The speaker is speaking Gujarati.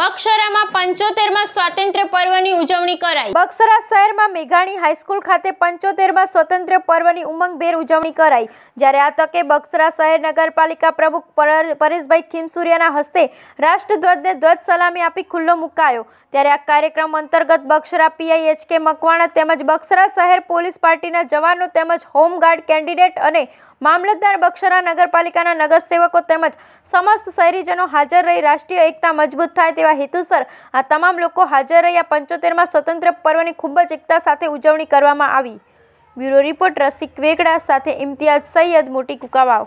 બક્ષરામાં પંચોતેરમાં સ્વાતંત્ર્ય પર્વની ઉજવણી કરાઈ બક્ષરા શહેરમાં મેઘાણી હાઈસ્કૂલ ખાતે પંચોતેરમાં સ્વતંત્ર પર્વની ઉમંગભેર ઉજવણી કરાઈ જ્યારે આ તકે બક્ષરા શહેર નગરપાલિકા પ્રમુખ પરેશભાઈ ખીમસુરિયાના હસ્તે રાષ્ટ્રધ્વજને ધ્વજ સલામી આપી ખુલ્લો મુકાયો ત્યારે આ કાર્યક્રમ અંતર્ગત બક્ષરા પીઆઈ એચ કે મકવાણા તેમજ બક્ષરા શહેર પોલીસ પાર્ટીના જવાનો તેમજ હોમગાર્ડ કેન્ડિડેટ અને મામલતદાર બક્ષરા નગરપાલિકાના નગરસેવકો તેમજ સમસ્ત શહેરીજનો હાજર રહી રાષ્ટ્રીય એકતા મજબૂત થાય તેવા તેવા હેતુસર આ તમામ લોકો હાજર રહ્યા પંચોતેરમાં સ્વતંત્ર પર્વની ખૂબ જ એકતા સાથે ઉજવણી કરવામાં આવી બ્યુરો રિપોર્ટ રસિક વેગડા સાથે ઇમ્તિયાઝ સૈયદ મોટી કુકાવાવ